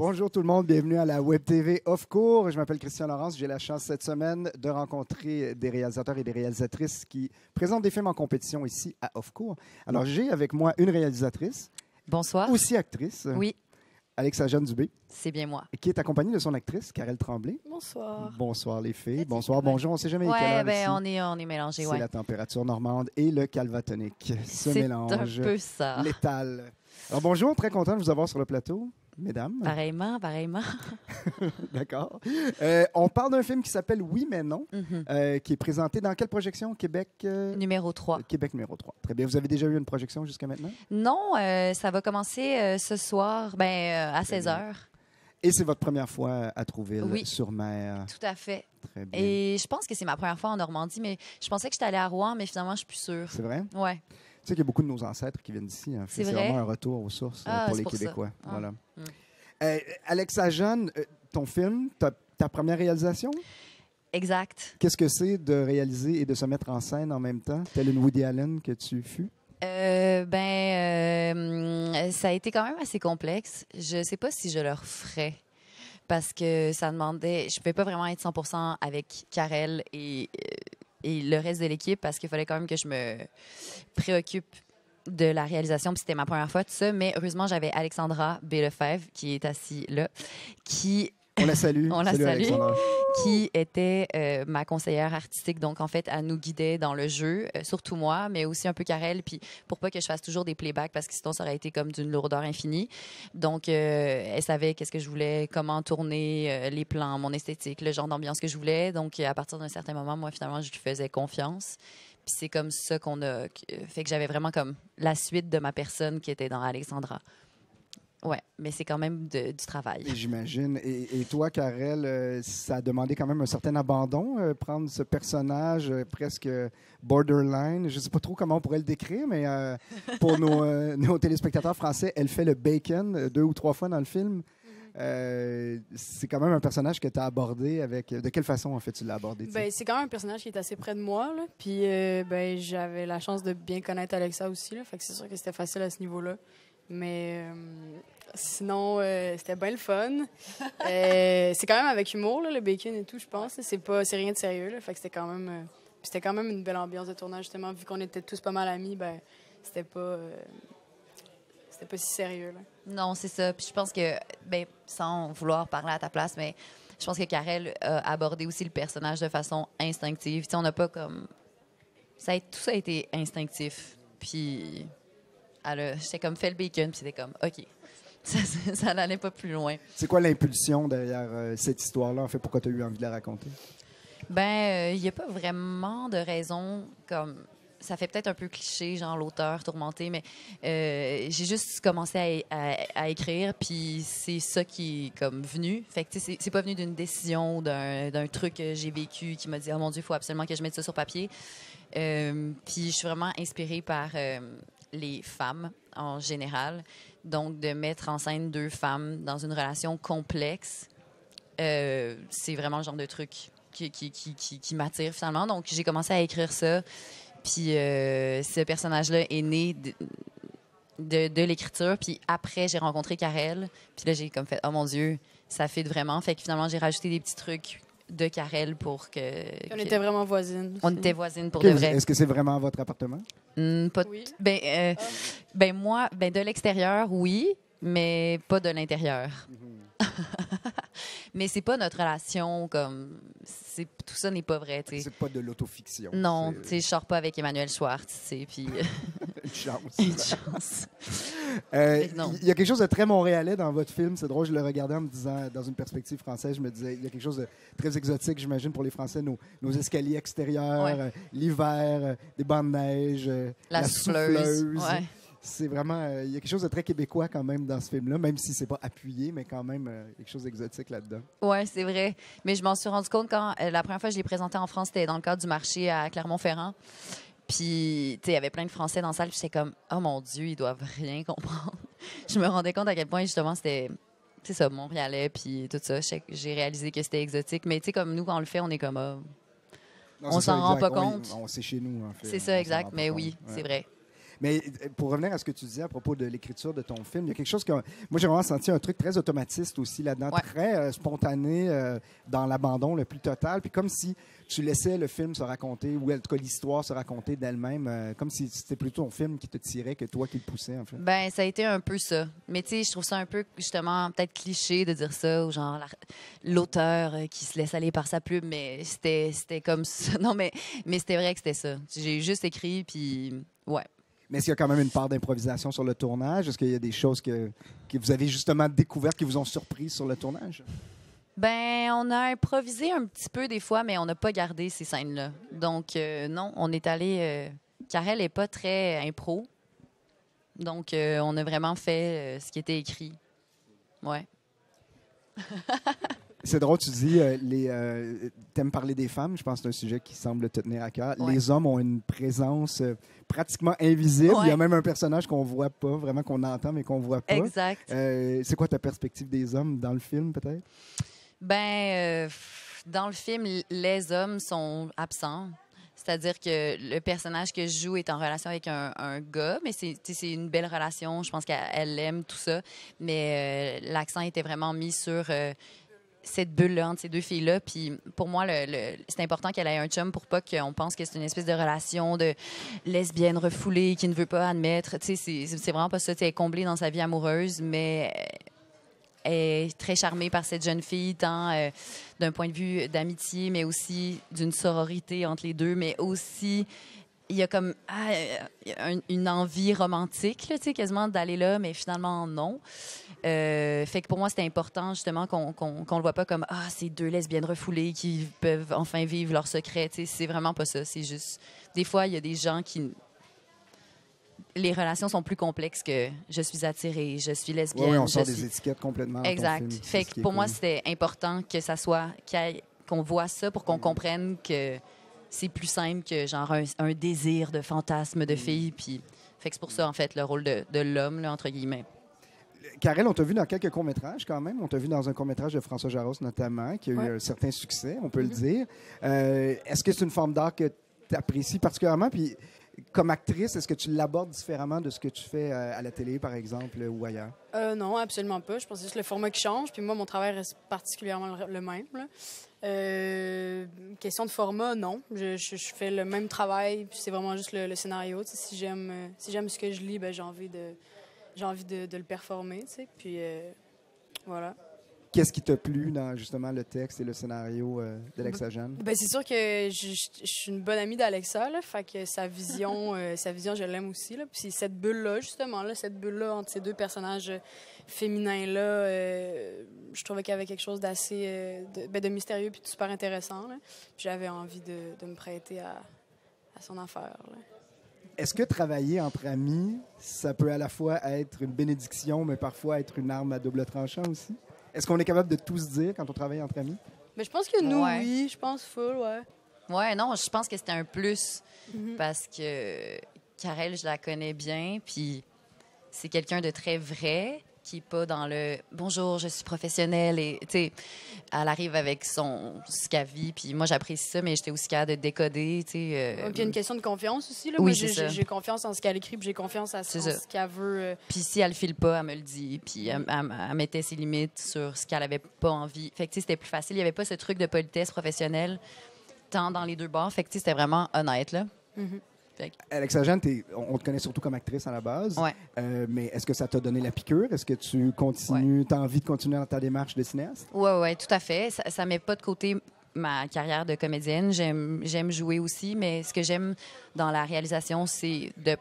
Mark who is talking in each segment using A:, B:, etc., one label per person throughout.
A: Bonjour tout le monde, bienvenue à la Web TV Off court Je m'appelle Christian Laurence. J'ai la chance cette semaine de rencontrer des réalisateurs et des réalisatrices qui présentent des films en compétition ici à Off court Alors j'ai avec moi une réalisatrice. Bonsoir. Aussi actrice. Oui. Alexa Jeanne Dubé. C'est bien moi. Qui est accompagnée de son actrice, Karel Tremblay.
B: Bonsoir.
A: Bonsoir les filles. Bonsoir, bonjour. On ne sait jamais ouais, ben, ici. on est,
B: on est mélangés. C'est la
A: température normande et le calvatonique. Ce mélange. C'est un peu ça. Létal. Alors bonjour, très content de vous avoir sur le plateau mesdames.
B: Pareillement, pareillement.
A: D'accord. Euh, on parle d'un film qui s'appelle Oui mais non, mhm. euh, qui est présenté dans quelle projection Québec euh? Numéro 3. Québec numéro 3. Très bien. Vous avez déjà eu une projection jusqu'à maintenant
B: Non, ça va commencer ce soir ben, à 16 heures.
A: Et c'est votre première fois à Trouville sur mer. Tout à fait. Très bien. Et
B: je pense que c'est ma première fois en Normandie, mais je pensais que j'étais allée à Rouen, mais finalement, je suis plus sûre. C'est vrai? Ouais.
A: Tu sais qu'il y a beaucoup de nos ancêtres qui viennent d'ici. Hein. C'est vraiment un retour aux sources euh, ah, pour les Québécois. Ah. Voilà. Mm. Euh, Alexa Jeanne, euh, ton film, ta, première réalisation? Exact. Qu'est-ce que c'est de réaliser et de se mettre en scène en même temps, telle une Woody Allen que tu fus?
B: ben, ça a été quand même assez complexe. Je sais pas si je le referais parce que ça demandait. Je pouvais pas vraiment être 100% avec Karel et et le reste de l'équipe parce qu'il fallait quand même que je me préoccupe de la réalisation, puis c'était ma première fois tout ça, mais heureusement, j'avais Alexandra Bélefèvre, qui est assise là, qui
A: on la salue. On la Salut,
B: Qui était euh, ma conseillère artistique. Donc, en fait, elle nous guidait dans le jeu, euh, surtout moi, mais aussi un peu Karel. Puis, pour pas que je fasse toujours des playbacks, parce que sinon, ça aurait été comme d'une lourdeur infinie. Donc, euh, elle savait qu'est-ce que je voulais, comment tourner les plans, mon esthétique, le genre d'ambiance que je voulais. Donc, à partir d'un certain moment, moi, finalement, je lui faisais confiance. Puis, c'est comme ça qu'on a. Fait que j'avais vraiment comme la suite de ma personne qui était dans Alexandra. Ouais, mais c'est quand même du travail. J'imagine.
A: Et, toi, Karel, euh, ça a demandé quand même un certain abandon, euh, prendre ce personnage euh, presque borderline. Je ne sais pas trop comment on pourrait le décrire, mais pour nos, nos, téléspectateurs français, elle fait le bacon deux ou trois fois dans le film. Mm-hmm. c'est quand même un personnage que tu as abordé avec. De quelle façon, en fait, tu l'as abordé? Ben,
C: c'est quand même un personnage qui est assez près de moi. Puis, ben, j'avais la chance de bien connaître Alexa aussi. Là. c'est sûr que c'était facile à ce niveau-là. Mais euh, sinon, euh, c'était bien le fun. Euh, c'est quand même avec humour, le bacon et tout, je pense. C'est pas, c'est rien de sérieux. Là, fait que c'était quand même, c'était quand même une belle ambiance de tournage justement. Vu qu'on était tous pas mal amis, ben c'était pas pas si sérieux.
B: Non, c'est ça. Puis je pense que, ben, sans vouloir parler à ta place, mais je pense que Karel a abordé aussi le personnage de façon instinctive. Tu sais, on n'a pas comme. tout ça a été instinctif. Puis alors, j'étais comme fait le bacon, puis c'était comme OK. Ça, n'allait pas plus loin.
A: C'est quoi l'impulsion derrière euh, cette histoire-là, en fait, pourquoi tu as eu envie de la raconter?
B: Ben, il euh, n'y a pas vraiment de raison comme ça fait peut-être un peu cliché, genre l'auteur tourmenté, mais euh, j'ai juste commencé à, écrire, puis c'est ça qui est comme venu. Fait que c'est pas venu d'une décision, d'un truc que j'ai vécu qui m'a dit oh mon dieu, il faut absolument que je mette ça sur papier. puis je suis vraiment inspirée par les femmes en général. Donc, de mettre en scène deux femmes dans une relation complexe, euh, c'est vraiment le genre de truc qui, qui, qui, qui m'attire finalement. Donc, j'ai commencé à écrire ça. Puis, euh, ce personnage-là est né de, l'écriture. Puis après, j'ai rencontré Karel. Puis là, j'ai comme fait, oh mon Dieu, ça fait vraiment. Fait que finalement, j'ai rajouté des petits trucs de Karel pour que. On était vraiment voisines. On était voisines pour de vrai. Est-ce
A: que c'est vraiment votre appartement?
B: Mm, ben, euh, ah. ben, moi, ben de l'extérieur, oui, mais pas de l'intérieur. Mhm. mais c'est pas notre relation comme c'est tout ça n'est pas vrai tu c'est pas de l'autofiction non tu sais je sors pas avec Emmanuel Schwartz tu sais puis une chance euh, il y a quelque chose de
A: très montréalais dans votre film c'est drôle je le regardais en me disant dans une perspective française je me disais il y a quelque chose de très exotique j'imagine pour les Français nos, nos escaliers extérieurs euh, l'hiver euh, des bandes de neige la, la souffleuse, c'est vraiment. Euh, il y a quelque chose de très québécois quand même dans ce film-là, même si c'est pas appuyé, mais quand même euh, quelque chose d'exotique là-dedans.
C: Oui,
B: c'est vrai. Mais je m'en suis rendu compte quand euh, la première fois que je l'ai présenté en France, c'était dans le cadre du marché à Clermont-Ferrand. Puis, tu sais, il y avait plein de Français dans la salle, puis j'étais comme, oh mon Dieu, ils doivent rien comprendre. je me rendais compte à quel point, justement, c'était. C'est ça, Montréalais, puis tout ça. J'ai réalisé que c'était exotique. Mais tu sais, comme nous, quand on le fait, on est comme. Oh, on s'en rend pas compte.
A: C'est chez nous, en fait. C'est hein, ça, exact. Mais oui, c'est vrai. Mais euh, pour revenir à ce que tu disais à propos de l'écriture de ton film, il y a quelque chose que. Moi, j'ai vraiment senti un truc très automatiste aussi là-dedans, très euh, spontané, euh, dans l'abandon le plus total. Puis comme si tu laissais le film se raconter, ou en tout cas l'histoire se raconter d'elle-même, comme si c'était plutôt un film qui te tirait que toi qui le poussais, en fait.
B: Ben, ça a été un peu ça. Mais tu sais, je trouve ça un peu, justement, peut-être cliché de dire ça, ou genre l'auteur qui se laisse aller par sa plume, mais c'était comme ça. Non, mais, mais c'était vrai que c'était ça. J'ai juste écrit, puis
A: ouais, mais est y a quand même une part d'improvisation sur le tournage? Est-ce qu'il y a des choses que, que vous avez justement découvertes qui vous ont surpris sur le tournage?
B: Ben, on a improvisé un petit peu des fois, mais on n'a pas gardé ces scènes-là. Donc, euh, non, on est allé. Euh, n'est pas très euh, impro. Donc, euh, on a vraiment fait ce qui était écrit. Ouais.
A: C'est drôle, tu dis, euh, les, euh, t'aimes parler des femmes, je pense que c'est un sujet qui semble te tenir à cœur. Les hommes ont une présence euh, pratiquement invisible. Il y a même un personnage qu'on voit pas, vraiment qu'on entend, mais qu'on voit pas. Exact. c'est quoi ta perspective des hommes dans le film, peut-être?
B: Ben, dans le film, les hommes sont absents. C'est-à-dire que le personnage que je joue est en relation avec un, gars, mais c'est une belle relation. Je pense qu'elle aime tout ça. Mais l'accent était vraiment mis sur cette bulle-là entre ces deux filles-là. Puis pour moi, le, c'est important qu'elle ait un chum pour pas qu'on pense que c'est une espèce de relation de lesbienne refoulée qui ne veut pas admettre. Tu sais, c'est vraiment pas ça. Tu comblée dans sa vie amoureuse, mais euh, elle est très charmée par cette jeune fille, tant euh, d'un point de vue d'amitié, mais aussi d'une sororité entre les deux, mais aussi il y a comme ah, euh, une envie romantique, tu sais, quasiment d'aller là, mais finalement non. Euh, fait que pour moi, c'était important justement qu'on ne le voit pas comme ah ces deux lesbiennes refoulées qui peuvent enfin vivre leur secret. C'est vraiment pas ça. C'est juste des fois il y a des gens qui les relations sont plus complexes que je suis attirée, je suis lesbienne. Oui, on sort des
A: étiquettes complètement. Exact. fait que pour moi,
B: c'était important que ça soit qu'on voit ça pour qu'on mm. comprenne que c'est plus simple que genre un, désir de fantasme de mm. fille. Puis, fait que c'est pour ça en fait le rôle de, de l'homme entre guillemets.
A: Karel, on t'a vu dans quelques courts-métrages quand même. On t'a vu dans un court-métrage de François Jaros notamment, qui a eu un certain succès, on peut le mm-hmm. dire. Euh, est-ce que c'est une forme d'art que tu apprécies particulièrement? Puis, comme actrice, est-ce que tu l'abordes différemment de ce que tu fais euh, à la télé, par exemple, ou ailleurs?
C: Euh, non, absolument pas. Je pense que c'est juste le format qui change. Puis moi, mon travail reste particulièrement le même. question de format, non. Je, fais le même travail. Puis c'est vraiment juste le, scénario. si j'aime si j'aime ce que je lis, ben, j'ai envie de j'ai envie de, le performer, tu sais. Puis euh, voilà.
A: Qu'est-ce qui t'a plu dans justement le texte et le scénario euh, d'Alexa Jeanne? Ben,
C: c'est sûr que je, suis une bonne amie d'Alexa, là, fait que sa vision, euh, sa vision, je l'aime aussi. Là. Puis cette bulle-là, justement, là, cette bulle-là entre ces deux personnages féminins-là, je trouvais qu'il y avait quelque chose d'assez de, ben, de, mystérieux puis de super intéressant. Là. Puis j'avais envie de, me prêter à, à son affaire. Là.
A: Est-ce que travailler entre amis, ça peut à la fois être une bénédiction, mais parfois être une arme à double tranchant aussi? Est-ce qu'on est capable de tout se dire quand on travaille entre amis?
C: Mais je pense que nous, oui. Je pense full, ouais.
B: Ouais, non, je pense que c'était un plus mhm. parce que Karel, je la connais bien, puis c'est quelqu'un de très vrai qui pas dans le bonjour, je suis professionnelle et tu sais, elle arrive avec son ce qu'elle vit. Puis moi, j'apprécie ça, mais j'étais aussi capable de décoder. Tu sais, euh... une
C: question de confiance aussi. Là. Oui, j'ai confiance en ce qu'elle écrit, j'ai confiance en, ce qu'elle veut. Euh. Puis si elle ne
B: file pas, elle me le dit. Puis elle, mettait ses limites sur ce qu'elle avait pas envie. Fait c'était plus facile. Il n'y avait pas ce truc de politesse professionnelle tant dans les deux bords. Fait c'était vraiment honnête. Là. Mm-hmm.
A: Alexa Jeanne, on, te connaît surtout comme actrice à la base. Euh, mais est-ce que ça t'a donné la piqûre? Est-ce que tu continues, as envie de continuer dans ta démarche de cinéaste?
B: Oui, oui, tout à fait. Ça ne met pas de côté ma carrière de comédienne. J'aime jouer aussi, mais ce que j'aime dans la réalisation, c'est de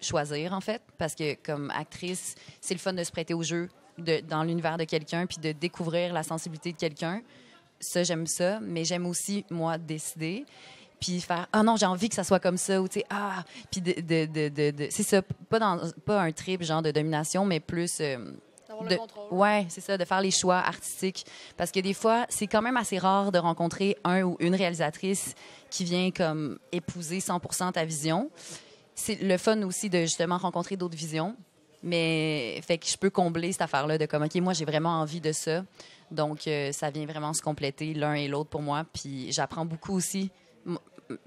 B: choisir, en fait, parce que comme actrice, c'est le fun de se prêter au jeu dans l'univers de quelqu'un puis de découvrir la sensibilité de quelqu'un. Ça, j'aime ça, mais j'aime aussi, moi, décider puis faire ah non j'ai envie que ça soit comme ça ou tu sais ah puis de, de, de, c'est ça pas dans pas un trip genre de domination mais plus euh, de, ouais, c'est ça, de faire les choix artistiques. Parce que des fois, c'est quand même assez rare de rencontrer un ou une réalisatrice qui vient comme épouser 100% ta vision. C'est le fun aussi de justement rencontrer d'autres visions. Mais fait que je peux combler cette affaire-là de comme, OK, moi, j'ai vraiment envie de ça. Donc, euh, ça vient vraiment se compléter l'un et l'autre pour moi. Puis j'apprends beaucoup aussi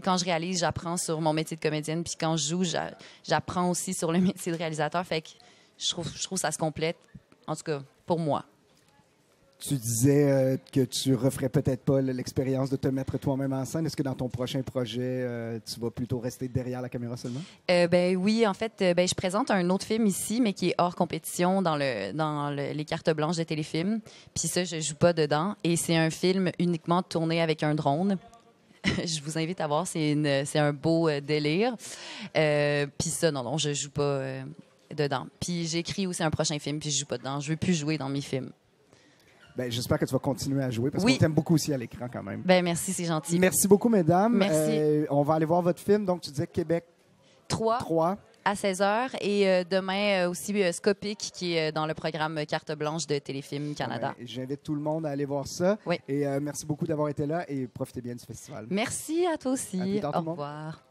B: quand je réalise, j'apprends sur mon métier de comédienne, puis quand je joue, j'apprends aussi sur le métier de réalisateur. Fait que je trouve, je trouve ça se complète, en tout cas pour moi.
A: Tu disais euh, que tu referais peut-être pas l'expérience de te mettre toi-même en scène. Est-ce que dans ton prochain projet, euh, tu vas plutôt rester derrière la caméra seulement?
B: Euh, ben oui, en fait, ben, je présente un autre film ici, mais qui est hors compétition dans, le, dans les cartes blanches des téléfilms. Puis ça, je joue pas dedans. Et c'est un film uniquement tourné avec un drone. je vous invite à voir. C'est un beau euh, délire. Euh, puis ça, non, non, je joue pas euh, dedans. Puis j'écris aussi un prochain film, puis je joue pas dedans. Je veux plus jouer dans mes films.
A: Ben, j'espère que tu vas continuer à jouer parce que qu'on t'aime beaucoup aussi à l'écran quand même. Ben,
B: merci, c'est gentil.
A: Merci beaucoup, mesdames.
B: Merci.
A: on va aller voir votre film. Donc, tu disais Québec 3. 3
B: à 16h. Et euh, demain euh, aussi, euh, Scopic, qui est dans le programme Carte Blanche de Téléfilm Canada.
A: J'invite tout le monde à aller voir ça. Et merci beaucoup d'avoir été là et profitez bien du festival. Merci
B: à toi aussi. Au revoir.